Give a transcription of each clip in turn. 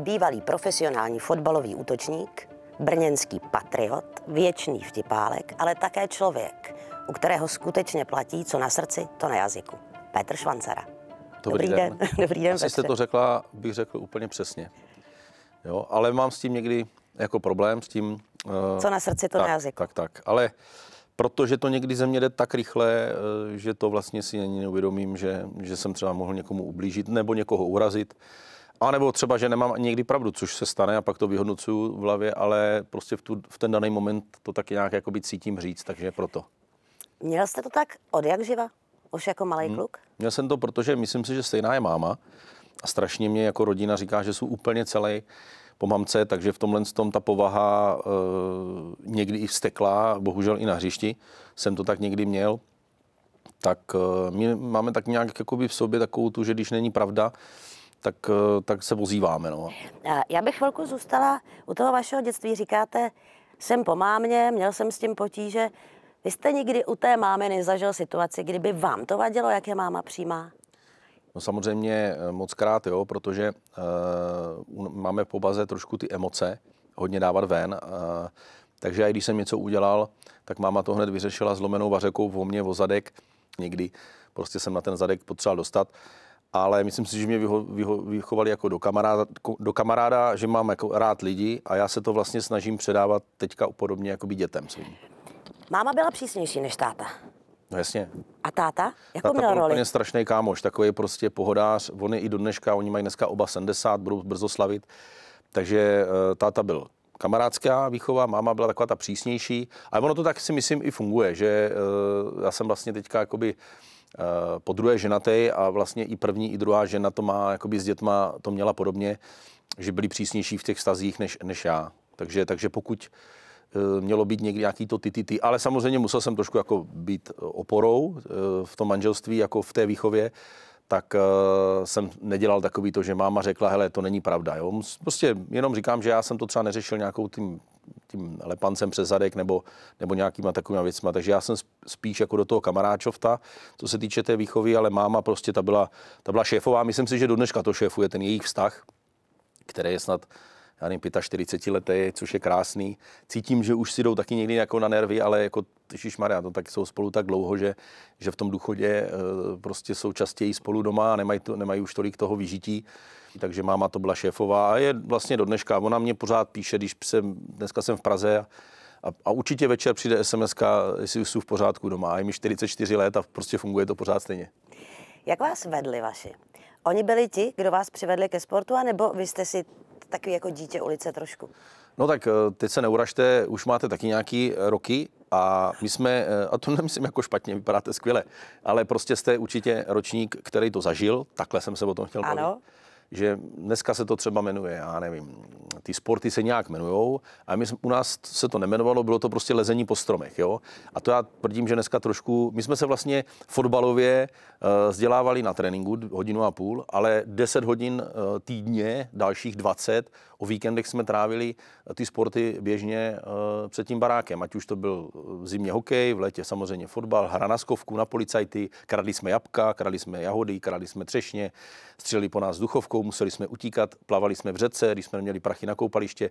bývalý profesionální fotbalový útočník, brněnský patriot, věčný vtipálek, ale také člověk, u kterého skutečně platí, co na srdci, to na jazyku. Petr Švancara. Dobrý, Dobrý den. den. Dobrý den, Asi Petře. jste to řekla, bych řekl úplně přesně. Jo, ale mám s tím někdy jako problém, s tím... Uh, co na srdci, to tak, na jazyku. Tak, tak, ale protože to někdy ze mě jde tak rychle, eh, že to vlastně si ani neuvědomím, že, že jsem třeba mohl někomu ublížit nebo někoho urazit. A nebo třeba, že nemám někdy pravdu, což se stane a pak to vyhodnocuju v hlavě, ale prostě v, tu, v ten daný moment to taky nějak jakoby cítím říct, takže proto. Měl jste to tak od jak živa? Už jako malý hmm. kluk? Měl jsem to, protože myslím si, že stejná je máma a strašně mě jako rodina říká, že jsou úplně celý po mamce, takže v tomhle tom ta povaha e, někdy i vstekla, bohužel i na hřišti jsem to tak někdy měl, tak e, my máme tak nějak jakoby v sobě takovou tu, že když není pravda, tak, eh, tak se vozíváme. No. Já bych chvilku zůstala u toho vašeho dětství. Říkáte, jsem po mámě, měl jsem s tím potíže. Vy jste nikdy u té mámy nezažil situaci, kdyby vám to vadilo, jak je máma přímá? No samozřejmě eh, moc krát, jo, protože uh, máme v pobaze trošku ty emoce, hodně dávat ven. Uh, takže i když jsem něco udělal, tak máma to hned vyřešila zlomenou vařekou v mě o zadek. Někdy prostě jsem na ten zadek potřeboval dostat. Uh, ale myslím si, že mě vyho, vyho, vychovali jako do kamaráda, do kamaráda, že mám jako rád lidi a já se to vlastně snažím předávat teďka podobně jako by dětem svým. Máma byla přísnější než táta. No jasně. A táta? Jakou táta měl roli? Táta strašný kámoš, takový prostě pohodář. Oni i do dneška, oni mají dneska oba 70, budou brzo slavit. Takže eh, táta byl kamarádská výchova, máma byla taková ta přísnější. A ono to tak si myslím i funguje, že eh, já jsem vlastně teďka jakoby Eh, po druhé ženatý a vlastně i první, i druhá žena to má, jakoby s dětma to měla podobně, že byli přísnější v těch vztazích než, než já. Takže, takže pokud eh, mělo být někdy nějaký to ty, ty, ty, ale samozřejmě musel jsem trošku jako být eh, oporou v tom manželství, jako v té výchově, tak jsem nedělal takový to, že máma řekla, hele, to není pravda, jo. Prostě jenom říkám, že já jsem to třeba neřešil nějakou tím tím lepancem přes zadek nebo, nebo nějakýma takovými věcma. Takže já jsem spíš jako do toho kamaráčovta, co se týče té výchovy, ale máma prostě ta byla, ta byla šéfová. Myslím si, že do dneška to šéfuje ten jejich vztah, který je snad já nevím, 45 lety, což je krásný. Cítím, že už si jdou taky někdy jako na nervy, ale jako Maria, to no tak jsou spolu tak dlouho, že, že v tom důchodě eh, prostě jsou častěji spolu doma a nemají, to, nemají už tolik toho vyžití. Takže máma to byla šéfová a je vlastně do dneška. Ona mě pořád píše, když jsem, dneska jsem v Praze a, a, a určitě večer přijde SMS, jestli jsou v pořádku doma. A je mi 44 let a prostě funguje to pořád stejně. Jak vás vedli vaši? Oni byli ti, kdo vás přivedli ke sportu, anebo vy jste si takový jako dítě ulice trošku. No tak eh, teď se neuražte, už máte taky nějaký eh, roky a my jsme, eh, a to nemyslím jako špatně, vypadáte skvěle, ale prostě jste určitě ročník, který to zažil, takhle jsem se o tom chtěl ano. bavit že dneska se to třeba jmenuje, já nevím, ty sporty se nějak jmenujou a my, u nás se to nemenovalo, bylo to prostě lezení po stromech, jo. A to já tvrdím, že dneska trošku, my jsme se vlastně fotbalově uh, vzdělávali na tréninku hodinu a půl, ale 10 hodin uh, týdně, dalších 20 O víkendech jsme trávili eh, ty sporty běžně eh, před tím barákem, ať už to byl v eh, zimě hokej, v létě samozřejmě fotbal, hra na skovku, na policajty, kradli jsme jabka, kradli jsme jahody, kradli jsme třešně, střelili po nás duchovkou, museli jsme utíkat, plavali jsme v řece, když jsme neměli prachy na koupaliště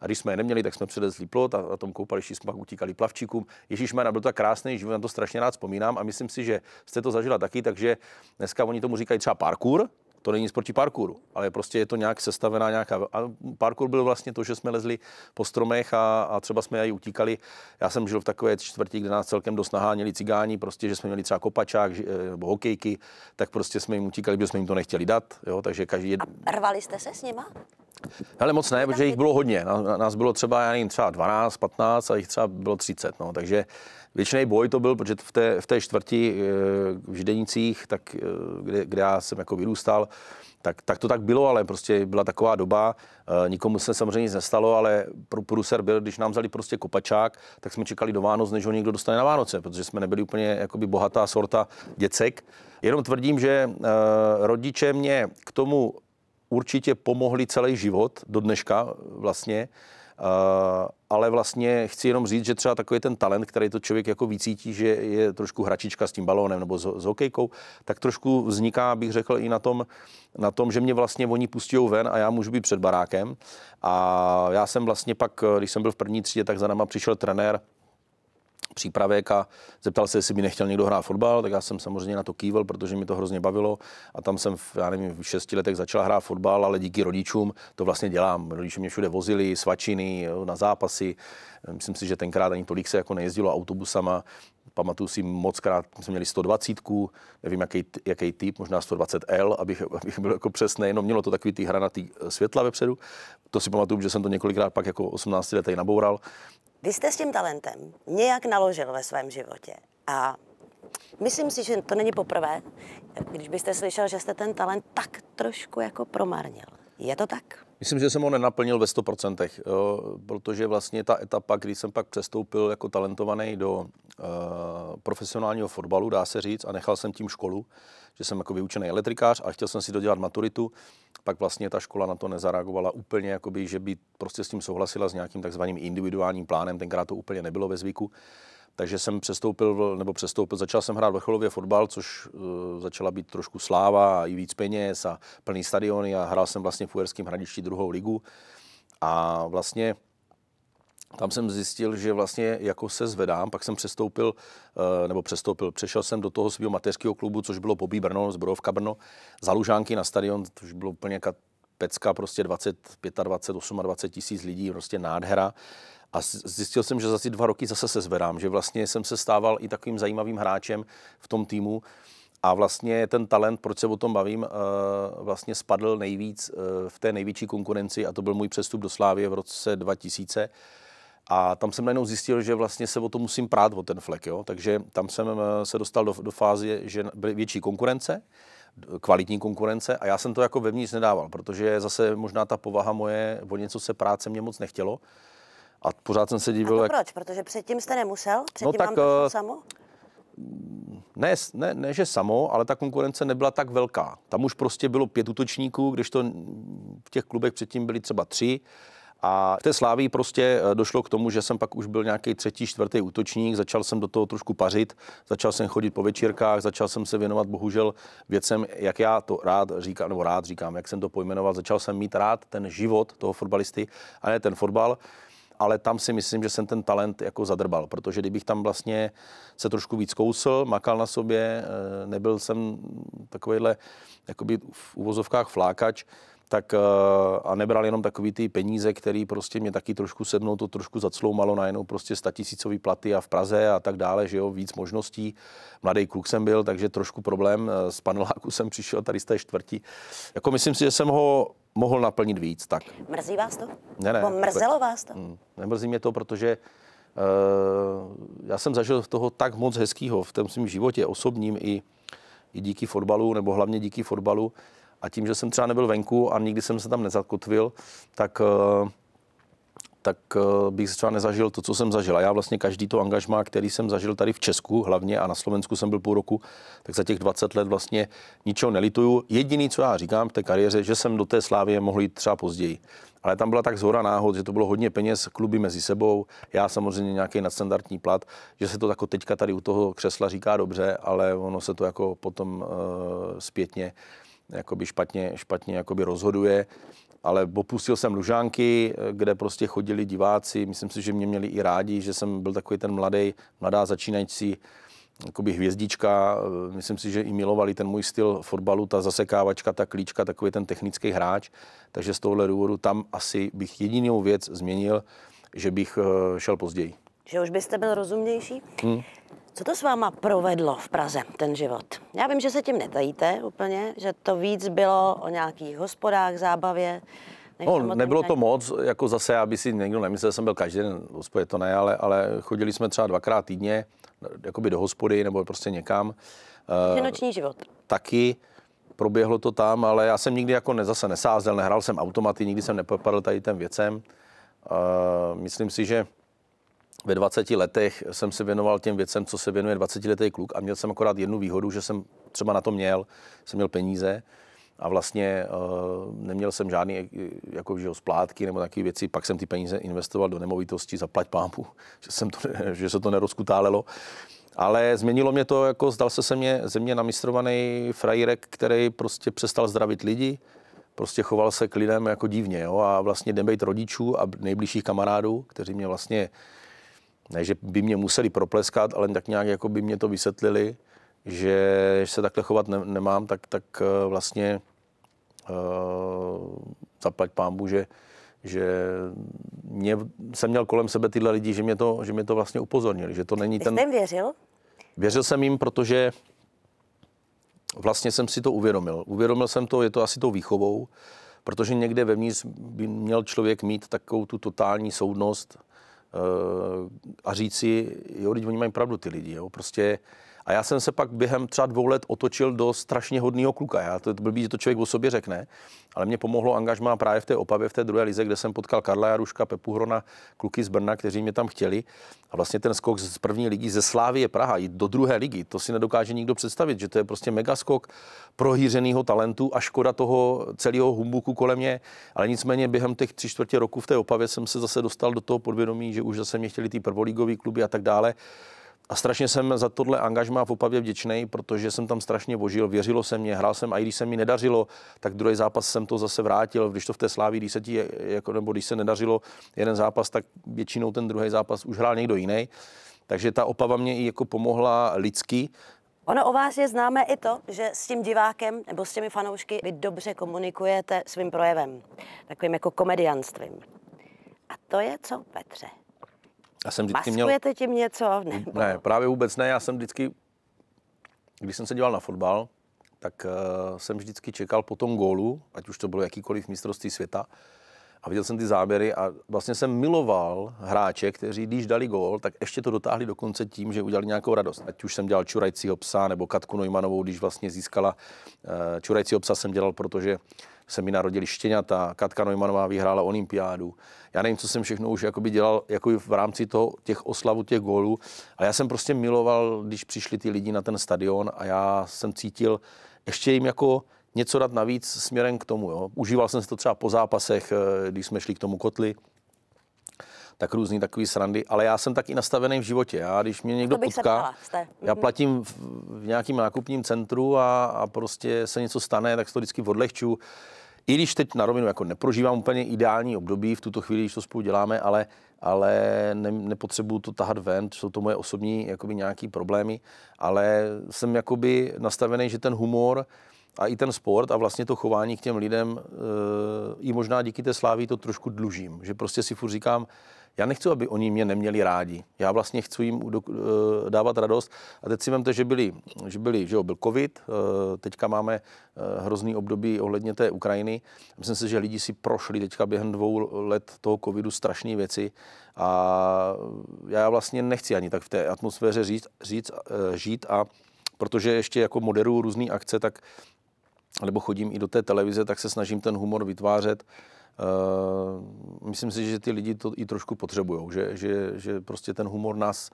a když jsme je neměli, tak jsme předezli plot a na tom koupališti jsme pak utíkali plavčíkům. Ježíš byl tak krásný, život na to strašně rád vzpomínám a myslím si, že jste to zažila taky, takže dneska oni tomu říkají třeba parkour, to není nic proti parkouru, ale prostě je to nějak sestavená nějaká. A parkour byl vlastně to, že jsme lezli po stromech a, a třeba jsme i utíkali. Já jsem žil v takové čtvrti, kde nás celkem dost naháněli cigáni, prostě, že jsme měli třeba kopačák eh, nebo hokejky, tak prostě jsme jim utíkali, protože jsme jim to nechtěli dát. Jo? Takže každý... A rvali jste se s nima? Hele, moc ne, protože jich bylo hodně. Nás bylo třeba, já nevím, třeba 12, 15 a jich třeba bylo 30. No. Takže většiný boj to byl, protože v té, v té čtvrti eh, v Židenicích, tak, eh, kde, kde já jsem jako vyrůstal, tak, tak to tak bylo, ale prostě byla taková doba, eh, nikomu se samozřejmě nic nestalo, ale pro průser byl, když nám vzali prostě kopačák, tak jsme čekali do Vánoc, než ho někdo dostane na Vánoce, protože jsme nebyli úplně jakoby bohatá sorta děcek. Jenom tvrdím, že rodiče mě k tomu určitě pomohly celý život, do dneška vlastně. Uh, ale vlastně chci jenom říct, že třeba takový ten talent, který to člověk jako vycítí, že je trošku hračička s tím balónem nebo s, s hokejkou, tak trošku vzniká, bych řekl, i na tom, na tom, že mě vlastně oni pustí ven a já můžu být před barákem. A já jsem vlastně pak, když jsem byl v první třídě, tak za náma přišel trenér přípravek a zeptal se, jestli by nechtěl někdo hrát fotbal, tak já jsem samozřejmě na to kývil, protože mi to hrozně bavilo a tam jsem, v, já nevím, v šesti letech začal hrát fotbal, ale díky rodičům to vlastně dělám. Rodiče mě všude vozili, svačiny, jo, na zápasy. Myslím si, že tenkrát ani tolik se jako nejezdilo autobusama, Pamatuju si moc krát, my jsme měli 120, nevím, jaký, jaký typ, možná 120L, abych, abych byl jako přesný, no mělo to takový ty hranatý eh, světla vepředu. To si pamatuju, že jsem to několikrát pak jako 18 letý naboural. Vy jste s tím talentem nějak naložil ve svém životě a Myslím si, že to není poprvé, když byste slyšel, že jste ten talent tak trošku jako promarnil. Je to tak? Myslím, že jsem ho nenaplnil ve 100%, jo, protože vlastně ta etapa, kdy jsem pak přestoupil jako talentovaný do uh, profesionálního fotbalu, dá se říct, a nechal jsem tím školu, že jsem jako vyučený elektrikář a chtěl jsem si dodělat maturitu, pak vlastně ta škola na to nezareagovala úplně, jakoby, že by prostě s tím souhlasila s nějakým takzvaným individuálním plánem, tenkrát to úplně nebylo ve zvyku. Takže jsem přestoupil, nebo přestoupil, začal jsem hrát vrcholově fotbal, což uh, začala být trošku sláva a i víc peněz a plný stadiony a hrál jsem vlastně v Uherském hradišti druhou ligu. A vlastně tam jsem zjistil, že vlastně jako se zvedám, pak jsem přestoupil, eh, nebo přestoupil, přešel jsem do toho svého mateřského klubu, což bylo Bobí Brno, Zbrojovka Brno, za Lužánky na stadion, což bylo úplně pecka, prostě 20, 25, 28 tisíc lidí, prostě nádhera. A zjistil jsem, že za ty dva roky zase se zvedám, že vlastně jsem se stával i takovým zajímavým hráčem v tom týmu. A vlastně ten talent, proč se o tom bavím, eh, vlastně spadl nejvíc eh, v té největší konkurenci a to byl můj přestup do Slávie v roce 2000. A tam jsem najednou zjistil, že vlastně se o to musím prát, o ten flek. Jo? Takže tam jsem eh, se dostal do, do fáze, že byly větší konkurence, kvalitní konkurence a já jsem to jako vevnitř nedával, protože zase možná ta povaha moje o něco se práce mě moc nechtělo. A pořád jsem se díval. jak... proč? Protože předtím jste nemusel? Předtím no tak, vám eh, samo? Ne, ne, ne, že samo, ale ta konkurence nebyla tak velká. Tam už prostě bylo pět útočníků, když to v těch klubech předtím byly třeba tři. A v té sláví prostě eh, došlo k tomu, že jsem pak už byl nějaký třetí, čtvrtý útočník, začal jsem do toho trošku pařit, začal jsem chodit po večírkách, začal jsem se věnovat bohužel věcem, jak já to rád říkám, nebo rád říkám, jak jsem to pojmenoval, začal jsem mít rád ten život toho fotbalisty a ne ten fotbal ale tam si myslím, že jsem ten talent jako zadrbal, protože kdybych tam vlastně se trošku víc kousl, makal na sobě, eh, nebyl jsem takovýhle jakoby v uvozovkách flákač, tak eh, a nebral jenom takový ty peníze, které prostě mě taky trošku sednou, to trošku zacloumalo najednou prostě statisícový platy a v Praze a tak dále, že jo, víc možností. Mladý kluk jsem byl, takže trošku problém. S eh, paneláku jsem přišel tady z té čtvrti. Jako myslím si, že jsem ho mohl naplnit víc, tak. Mrzí vás to? Ne, ne. Bo mrzelo tak, vás to? Hm, nemrzí mě to, protože uh, já jsem zažil toho tak moc hezkýho v tom svém životě osobním i, i díky fotbalu, nebo hlavně díky fotbalu, a tím, že jsem třeba nebyl venku a nikdy jsem se tam nezakotvil, tak eh, tak eh, bych třeba nezažil to, co jsem zažil. A já vlastně každý to angažmá, který jsem zažil tady v Česku hlavně a na Slovensku jsem byl půl roku, tak za těch 20 let vlastně ničeho nelituju. Jediný, co já říkám v té kariéře, že jsem do té slávy mohl jít třeba později. Ale tam byla tak zhora náhod, že to bylo hodně peněz, kluby mezi sebou, já samozřejmě nějaký nadstandardní plat, že se to jako teďka tady u toho křesla říká dobře, ale ono se to jako potom uh, zpětně uh, jakoby špatně, špatně jakoby rozhoduje. Ale opustil jsem Lužánky, kde prostě chodili diváci. Myslím si, že mě měli i rádi, že jsem byl takový ten mladý, mladá začínající jakoby hvězdička. Myslím si, že i milovali ten můj styl fotbalu, ta zasekávačka, ta klíčka, takový ten technický hráč. Takže z tohohle důvodu tam asi bych jedinou věc změnil, že bych eh, šel později. Že už byste byl rozumnější? Hmm. Co to s váma provedlo v Praze, ten život? Já vím, že se tím netajíte úplně, že to víc bylo o nějakých hospodách, zábavě. No, nebylo to moc, jako zase, aby si někdo nemyslel, že jsem byl každý den v hospodě, to ne, ale, ale chodili jsme třeba dvakrát týdně, jakoby do hospody nebo prostě někam. Že eh, noční život. Taky proběhlo to tam, ale já jsem nikdy jako ne, zase nesázel, nehrál jsem automaty, nikdy jsem nepopadl tady těm věcem. Uh, myslím si, že ve 20 letech jsem se věnoval těm věcem, co se věnuje 20-letý kluk a měl jsem akorát jednu výhodu, že jsem třeba na to měl, jsem měl peníze a vlastně uh, neměl jsem žádný eh, jako, že splátky nebo takové věci, pak jsem ty peníze investoval do nemovitosti, za plať pámpu, že, jsem to, že se to nerozkutálelo. Ale změnilo mě to, jako zdal se, se mě, ze mě namistrovaný frajírek, který prostě přestal zdravit lidi, prostě choval se k lidem jako divně jo? a vlastně debejt rodičů a nejbližších kamarádů, kteří mě vlastně ne, že by mě museli propleskat, ale tak nějak jako by mě to vysvětlili, že se takhle chovat ne, nemám, tak, tak eh, vlastně uh, zaplať pámbu, že, že mě, jsem měl kolem sebe tyhle lidi, že mě to, že mě to vlastně upozornili, že to není ten... Jsem věřil? Věřil jsem jim, protože vlastně jsem si to uvědomil. Uvědomil jsem to, je to asi tou výchovou, protože někde vevnitř by měl člověk mít takovou tu totální soudnost, Eh, a říci, jo, teď oni mají pravdu ty lidi, jo, prostě a já jsem se pak během třeba dvou let otočil do strašně hodného kluka. Já to, to blbý, že to člověk o sobě řekne, ale mě pomohlo angažmá právě v té opavě, v té druhé lize, kde jsem potkal Karla Jaruška, Pepu Hrona, kluky z Brna, kteří mě tam chtěli. A vlastně ten skok z první ligy ze Slávie Praha jít do druhé ligy, to si nedokáže nikdo představit, že to je prostě megaskok prohýřeného talentu a škoda toho celého humbuku kolem mě. Ale nicméně během těch tři čtvrtě roku v té opavě jsem se zase dostal do toho podvědomí, že už zase mě chtěli ty prvoligový kluby a tak dále a strašně jsem za tohle angažmá v Opavě vděčný, protože jsem tam strašně božil, věřilo se mě, hrál jsem a i když se mi nedařilo, tak druhý zápas jsem to zase vrátil. Když to v té slávě, když se ti, jako, nebo když se nedařilo jeden zápas, tak většinou ten druhý zápas už hrál někdo jiný. Takže ta Opava mě i jako pomohla lidsky, Ono o vás je známé i to, že s tím divákem nebo s těmi fanoušky vy dobře komunikujete svým projevem, takovým jako komedianstvím. A to je co, Petře? Já jsem vždycky měl... Maskujete tím něco? Nebo? Ne, právě vůbec ne. Já jsem vždycky, když jsem se díval na fotbal, tak uh, jsem vždycky čekal po tom gólu, ať už to bylo jakýkoliv mistrovství světa, a viděl jsem ty záběry a vlastně jsem miloval hráče, kteří když dali gól, tak ještě to dotáhli dokonce tím, že udělali nějakou radost. Ať už jsem dělal čurajcího psa nebo Katku Nojmanovou, když vlastně získala uh, čurajcího psa jsem dělal, protože se mi narodili štěňata, Katka Neumannová vyhrála olympiádu. Já nevím, co jsem všechno už jakoby dělal jako v rámci toho, těch oslavu, těch gólů. A já jsem prostě miloval, když přišli ty lidi na ten stadion a já jsem cítil, ještě jim jako něco dát navíc směrem k tomu. Jo. Užíval jsem si to třeba po zápasech, eh, když jsme šli k tomu kotli, tak různý takový srandy, ale já jsem taky nastavený v životě. Já, když mě někdo potká, já mhm. platím v, v nějakým nákupním centru a, a prostě se něco stane, tak to vždycky odlehču. I když teď na rovinu jako neprožívám úplně ideální období v tuto chvíli, když to spolu děláme, ale, ale ne, nepotřebuju to tahat ven, jsou to moje osobní jakoby nějaký problémy, ale jsem jakoby nastavený, že ten humor a i ten sport a vlastně to chování k těm lidem, e, i možná díky té slávy to trošku dlužím, že prostě si furt říkám, já nechci, aby oni mě neměli rádi. Já vlastně chci jim eh, dávat radost. A teď si vemte, že, byli, že, byli, že jo, byl covid, eh, teďka máme eh, hrozný období ohledně té Ukrajiny. Myslím si, že lidi si prošli teďka během dvou let toho covidu strašné věci a já vlastně nechci ani tak v té atmosféře říct, říct, žít a protože ještě jako moderuju různé akce, tak nebo chodím i do té televize, tak se snažím ten humor vytvářet. Uh, myslím si, že ty lidi to i trošku potřebují, že, že, že prostě ten humor nás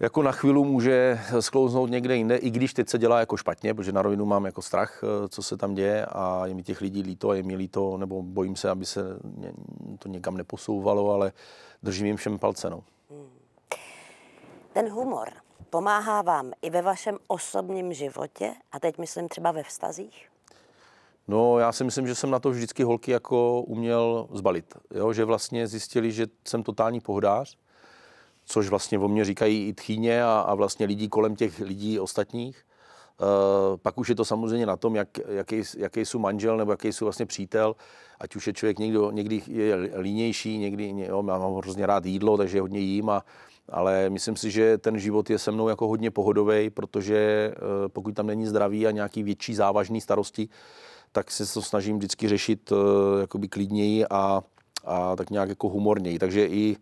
jako na chvíli může sklouznout někde jinde, i když teď se dělá jako špatně, protože na rovinu mám jako strach, eh, co se tam děje a je mi těch lidí líto a je mi líto, nebo bojím se, aby se to někam neposouvalo, ale držím jim všem palce. No. Hmm. Ten humor, Pomáhá vám i ve vašem osobním životě a teď myslím třeba ve vztazích? No, já si myslím, že jsem na to vždycky holky jako uměl zbalit. Jo? Že vlastně zjistili, že jsem totální pohodář, což vlastně o mně říkají i tchýně a, a vlastně lidí kolem těch lidí ostatních. Uh, pak už je to samozřejmě na tom, jak, jaký, jaký jsou manžel nebo jaký jsou vlastně přítel, ať už je člověk někdo, někdy je línější, někdy jo, mám hrozně rád jídlo, takže hodně jím a ale myslím si, že ten život je se mnou jako hodně pohodový, protože eh, pokud tam není zdraví a nějaký větší závažný starosti, tak se to snažím vždycky řešit eh, jakoby klidněji a, a tak nějak jako humorněji. Takže i,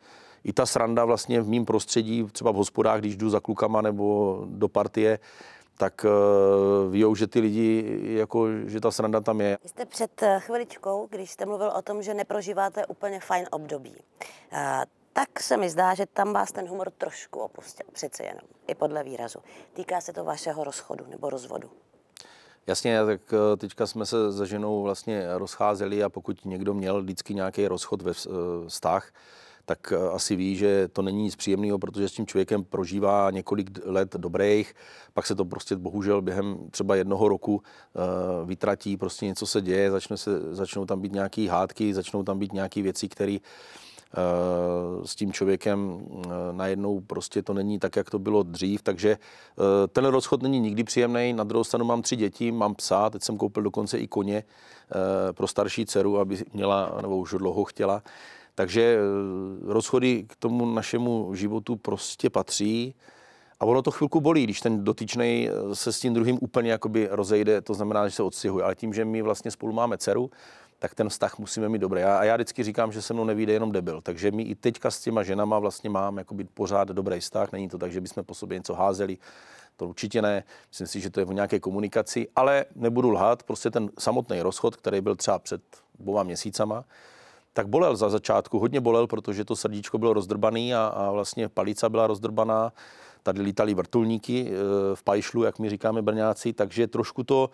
i ta sranda vlastně v mém prostředí, třeba v hospodách, když jdu za klukama nebo do partie, tak uh, eh, víjou, že ty lidi, jako, že ta sranda tam je. Vy jste před chviličkou, když jste mluvil o tom, že neprožíváte úplně fajn období tak se mi zdá, že tam vás ten humor trošku opustil, přece jenom, i podle výrazu. Týká se to vašeho rozchodu nebo rozvodu? Jasně, tak eh, teďka jsme se za ženou vlastně rozcházeli a pokud někdo měl vždycky nějaký rozchod ve eh, vztah, tak eh, asi ví, že to není nic příjemného, protože s tím člověkem prožívá několik let dobrých, pak se to prostě bohužel během třeba jednoho roku uh, vytratí, prostě něco se děje, začne se, začnou tam být nějaké hádky, začnou tam být nějaké věci, které uh, s tím člověkem eh, najednou prostě to není tak, jak to bylo dřív, takže eh, ten rozchod není nikdy příjemný. Na druhou stranu mám tři děti, mám psa, teď jsem koupil dokonce i koně eh, pro starší dceru, aby měla, nebo už dlouho chtěla. Takže rozchody k tomu našemu životu prostě patří. A ono to chvilku bolí, když ten dotyčný eh, se s tím druhým úplně jakoby rozejde, to znamená, že se odstěhuje. Ale tím, že my vlastně spolu máme dceru, tak ten vztah musíme mít dobrý. a já vždycky říkám, že se mnou nevíde jenom debil, takže my i teďka s těma ženama vlastně mám jakoby pořád dobrý vztah, není to tak, že bychom po sobě něco házeli, to určitě ne, myslím si, že to je v nějaké komunikaci, ale nebudu lhát, prostě ten samotný rozchod, který byl třeba před dvěma měsícama, tak bolel za začátku, hodně bolel, protože to srdíčko bylo rozdrbaný a, a vlastně palica byla rozdrbaná Tady lítali vrtulníky eh, v Pajšlu, jak mi říkáme Brňáci, takže trošku to,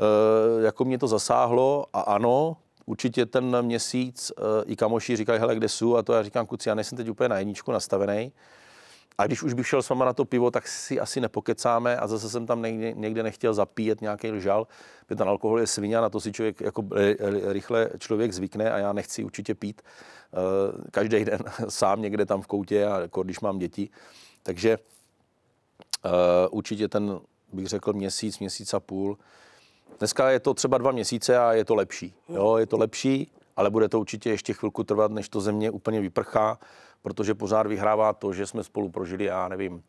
eh, jako mě to zasáhlo a ano, určitě ten měsíc eh, i kamoši říkají, hele, kde jsou a to já říkám, kuci, já nejsem teď úplně na jedničku nastavený. A když už bych šel s váma na to pivo, tak si asi nepokecáme a zase jsem tam někde, nechtěl zapíjet nějaký lžal, protože ten alkohol je svině na to si člověk jako rychle člověk zvykne a já nechci určitě pít každý den sám někde tam v koutě a jako když mám děti. Takže Eh, určitě ten, bych řekl, měsíc, měsíc a půl. Dneska je to třeba dva měsíce a je to lepší. Hmm. Jo, je to lepší, ale bude to určitě ještě chvilku trvat, než to země úplně vyprchá, protože pořád vyhrává to, že jsme spolu prožili, já nevím,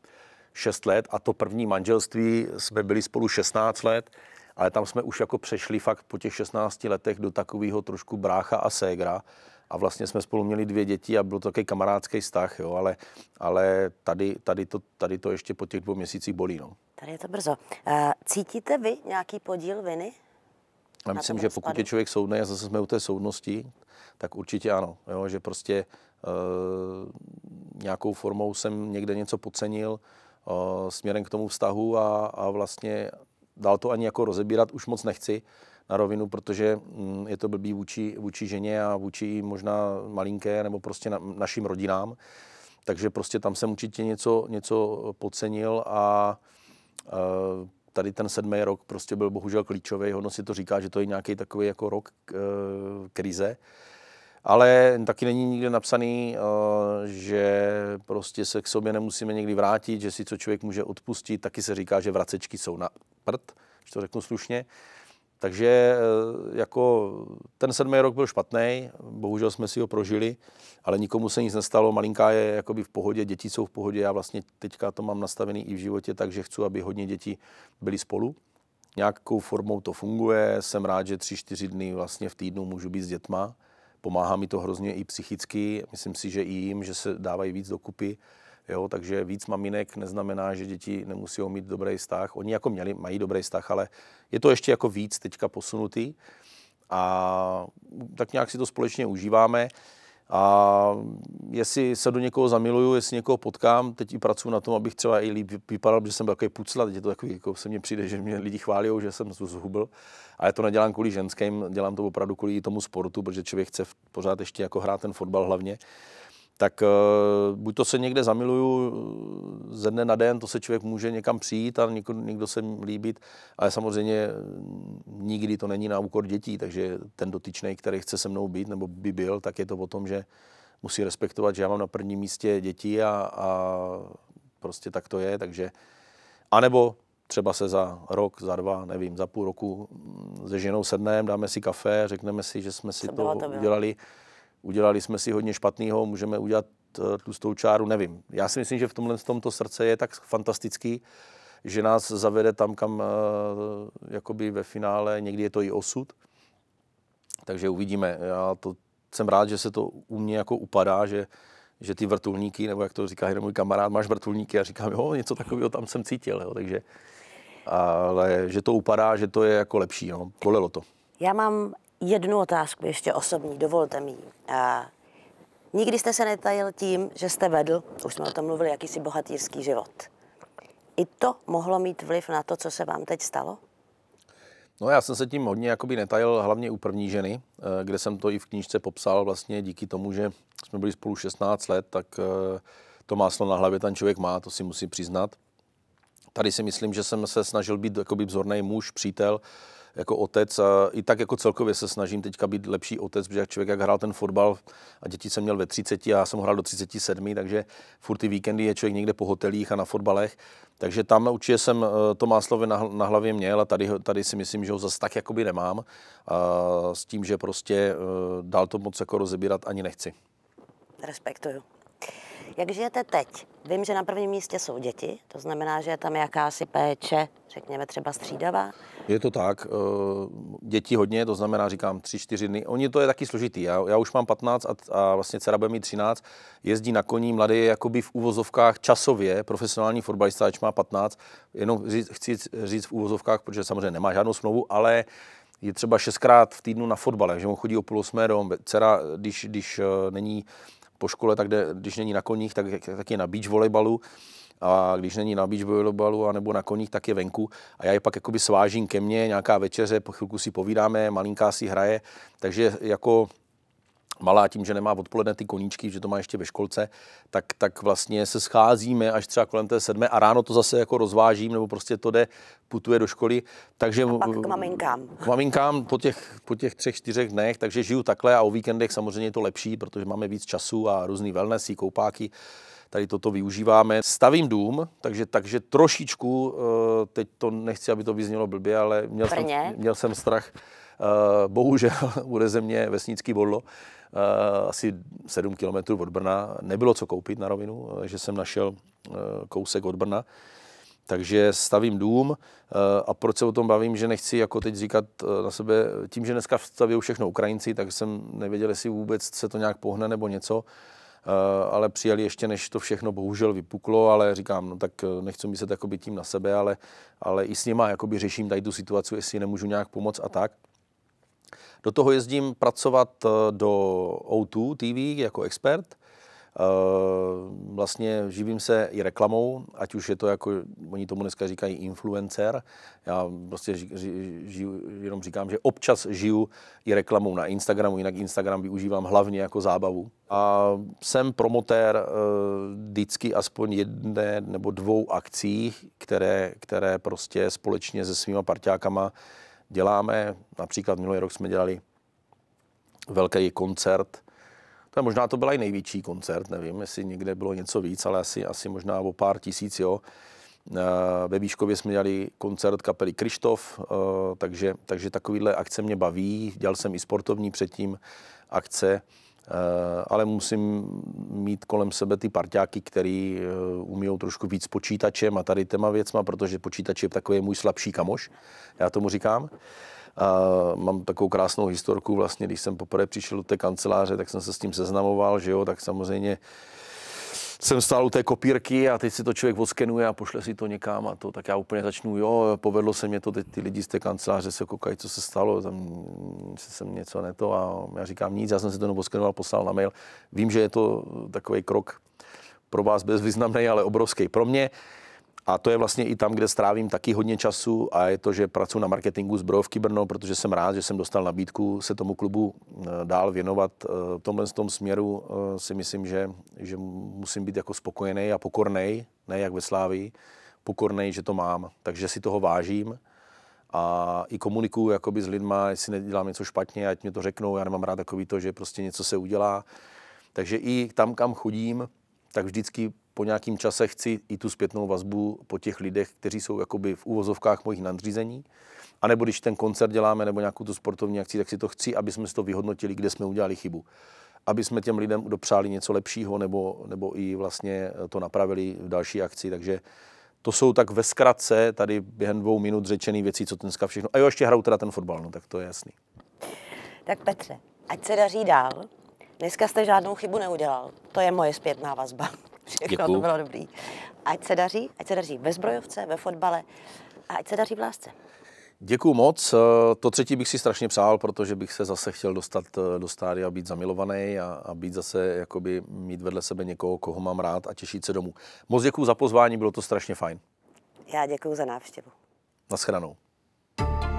6 let a to první manželství jsme byli spolu 16 let, ale tam jsme už jako přešli fakt po těch 16 letech do takového trošku brácha a ségra, a vlastně jsme spolu měli dvě děti a byl to takový kamarádský vztah, jo, ale, ale tady, tady, to, tady to ještě po těch dvou měsících bolí. No. Tady je to brzo. Eh, cítíte vy nějaký podíl viny? Já myslím, že pokud je člověk soudný, a zase jsme u té soudnosti, tak určitě ano, jo, že prostě e, nějakou formou jsem někde něco podcenil e, směrem k tomu vztahu a, a vlastně dál to ani jako rozebírat už moc nechci, na rovinu, protože mm, je to blbý vůči, vůči ženě a vůči možná malinké nebo prostě na, našim rodinám. Takže prostě tam jsem určitě něco, něco podcenil a e, tady ten sedmý rok prostě byl bohužel klíčový. Ono si to říká, že to je nějaký takový jako rok e, krize. Ale taky není nikde napsaný, e, že prostě se k sobě nemusíme někdy vrátit, že si co člověk může odpustit. Taky se říká, že vracečky jsou na prd, když to řeknu slušně. Takže eh, jako ten sedmý rok byl špatný, bohužel jsme si ho prožili, ale nikomu se nic nestalo, malinká je jakoby v pohodě, děti jsou v pohodě, já vlastně teďka to mám nastavený i v životě, takže chci, aby hodně dětí byly spolu. Nějakou formou to funguje, jsem rád, že tři, čtyři dny vlastně v týdnu můžu být s dětma, pomáhá mi to hrozně i psychicky, myslím si, že i jim, že se dávají víc dokupy, Jo, takže víc maminek neznamená, že děti nemusí mít dobrý vztah. Oni jako měli, mají dobrý vztah, ale je to ještě jako víc teďka posunutý. A tak nějak si to společně užíváme. A jestli se do někoho zamiluju, jestli někoho potkám, teď i pracuji na tom, abych třeba i líp vypadal, že jsem byl takový pucla, teď je to takový, jako se mně přijde, že mě lidi chválí, že jsem zhubl, ale to nedělám kvůli ženským, dělám to opravdu kvůli tomu sportu, protože člověk chce pořád ještě jako hrát ten fotbal hlavně tak eh, buď to se někde zamiluju eh, ze dne na den, to se člověk může někam přijít a někdo, někdo se líbit, ale samozřejmě mm, nikdy to není na úkor dětí, takže ten dotyčný, který chce se mnou být nebo by byl, tak je to o tom, že musí respektovat, že já mám na prvním místě děti a, a prostě tak to je, takže a nebo třeba se za rok, za dva, nevím, za půl roku mm, se ženou sedneme, dáme si kafe, řekneme si, že jsme si to, to udělali. Bylo udělali jsme si hodně špatného, můžeme udělat eh, tlustou čáru, nevím. Já si myslím, že v tomhle tomto srdce je tak fantastický, že nás zavede tam, kam eh, jakoby ve finále někdy je to i osud. Takže uvidíme. Já to jsem rád, že se to u mě jako upadá, že, že ty vrtulníky, nebo jak to říká jeden můj kamarád, máš vrtulníky a říkám, jo, něco takového tam jsem cítil, jo, takže ale že to upadá, že to je jako lepší, no. Bolelo to. Já mám jednu otázku ještě osobní, dovolte mi A nikdy jste se netajil tím, že jste vedl, už jsme o tom mluvili, jakýsi bohatýrský život. I to mohlo mít vliv na to, co se vám teď stalo? No já jsem se tím hodně jakoby netajil, hlavně u první ženy, eh, kde jsem to i v knížce popsal vlastně díky tomu, že jsme byli spolu 16 let, tak eh, to máslo na hlavě ten člověk má, to si musí přiznat. Tady si myslím, že jsem se snažil být jakoby vzorný muž, přítel, jako otec a i tak jako celkově se snažím teďka být lepší otec, protože člověk jak hrál ten fotbal a děti jsem měl ve 30 a já jsem hrál do 37, takže furt ty víkendy je člověk někde po hotelích a na fotbalech, takže tam určitě jsem eh, to máslově na hlavě měl a tady, tady si myslím, že ho zase tak jakoby nemám a s tím, že prostě eh, dál to moc jako rozebírat ani nechci. Respektuju. Jak žijete teď? Vím, že na prvním místě jsou děti, to znamená, že je tam jakási péče, řekněme třeba střídavá. Je to tak, eh, děti hodně, to znamená, říkám, tři, čtyři dny. Oni to je taky složitý, já, já už mám 15 a, a vlastně dcera bude mít 13, jezdí na koní, mladý je jakoby v úvozovkách časově, profesionální fotbalista, má 15, jenom říct, chci říct v úvozovkách, protože samozřejmě nemá žádnou smlouvu, ale je třeba šestkrát v týdnu na fotbale, že mu chodí o půl osmé dom. Dcera, když, když eh, není po škole, tak jde, když není na koních, tak, tak je na beach volejbalu a když není na beach volejbalu a nebo na koních, tak je venku a já je pak jakoby svážím ke mně, nějaká večeře, po chvilku si povídáme, malinká si hraje, takže jako malá tím, že nemá odpoledne ty koníčky, že to má ještě ve školce, tak, tak vlastně se scházíme až třeba kolem té sedmé a ráno to zase jako rozvážím, nebo prostě to jde, putuje do školy. Takže, a pak k maminkám. K maminkám po těch, po těch třech, čtyřech dnech, takže žiju takhle a o víkendech samozřejmě je to lepší, protože máme víc času a různý wellnessy, koupáky tady toto využíváme. Stavím dům, takže, takže trošičku, eh, teď to nechci, aby to vyznělo blbě, ale měl, jsem, měl jsem strach, Eh, bohužel bude země vesnický bodlo, eh, asi 7 kilometrů od Brna. Nebylo co koupit na rovinu, eh, že jsem našel kousek od Brna. Takže stavím dům a proč se o tom bavím, že nechci jako teď říkat na sebe, tím, že dneska stavějí všechno Ukrajinci, tak jsem nevěděl, jestli vůbec se to nějak pohne nebo něco, ale přijeli ještě, než to všechno bohužel vypuklo, ale říkám, no tak nechci myslet jako tím na sebe, ale, ale i s nima jakoby řeším tady tu situaci, jestli nemůžu nějak pomoct a tak. Do toho jezdím pracovat eh, do O2 TV jako expert. Eh, vlastně živím se i reklamou, ať už je to jako, oni tomu dneska říkají influencer. Já prostě ži, ži, jenom říkám, že občas žiju i reklamou na Instagramu, jinak Instagram využívám hlavně jako zábavu. A jsem promotér eh, vždycky aspoň jedné nebo dvou akcí, které, které prostě společně se svýma parťákama děláme. Například minulý rok jsme dělali velký koncert. To je, možná to byl i největší koncert, nevím, jestli někde bylo něco víc, ale asi, asi možná o pár tisíc, jo. Eh, ve Výškově jsme dělali koncert kapely Krištof, eh, takže, takže takovýhle akce mě baví. Dělal jsem i sportovní předtím akce, Eh, ale musím mít kolem sebe ty parťáky, který eh, umí trošku víc počítačem a tady těma věcma, protože počítač je takový můj slabší kamoš, já tomu říkám. A mám takovou krásnou historku, vlastně, když jsem poprvé přišel do té kanceláře, tak jsem se s tím seznamoval, že jo, tak samozřejmě uh, jsem stál u té kopírky a teď si to člověk odskenuje a pošle si to někam a to, tak já úplně začnu, jo, povedlo se mě to, teď ty lidi z té kanceláře se koukají, co se stalo, tam jsem něco neto a já říkám nic, já jsem si to jenom poslal na mail. Vím, že je to takový krok pro vás bezvýznamný, ale obrovský pro mě. A to je vlastně i tam, kde strávím taky hodně času a je to, že pracuji na marketingu zbrojovky Brno, protože jsem rád, že jsem dostal nabídku se tomu klubu eh, dál věnovat. Eh, v tomhle tom směru eh, si myslím, že, že musím být jako spokojený a pokorný, ne jak ve Slávii, pokorný, že to mám. Takže si toho vážím a i komunikuju jakoby s lidma, jestli nedělám něco špatně, ať mě to řeknou, já nemám rád takový to, že prostě něco se udělá. Takže i tam, kam chodím, tak vždycky po nějakém čase chci i tu zpětnou vazbu po těch lidech, kteří jsou jakoby v úvozovkách mojich nadřízení. A nebo když ten koncert děláme nebo nějakou tu sportovní akci, tak si to chci, aby jsme si to vyhodnotili, kde jsme udělali chybu. Aby jsme těm lidem dopřáli něco lepšího nebo, nebo i vlastně to napravili v další akci. Takže to jsou tak ve zkratce tady během dvou minut řečený věci, co dneska všechno. A jo, ještě hrajou teda ten fotbal, no tak to je jasný. Tak Petře, ať se daří dál. Dneska jste žádnou chybu neudělal. To je moje zpětná vazba. Všechno to bylo dobrý. Ať se daří, ať se daří ve zbrojovce, ve fotbale a ať se daří v lásce. Děkuju moc. Eh, to třetí bych si strašně přál, protože bych se zase chtěl dostat eh, do stáry a být zamilovaný a, a být zase, jakoby mít vedle sebe někoho, koho mám rád a těšit se domů. Moc děkuju za pozvání, bylo to strašně fajn. Já děkuju za návštěvu. Naschranou. thank you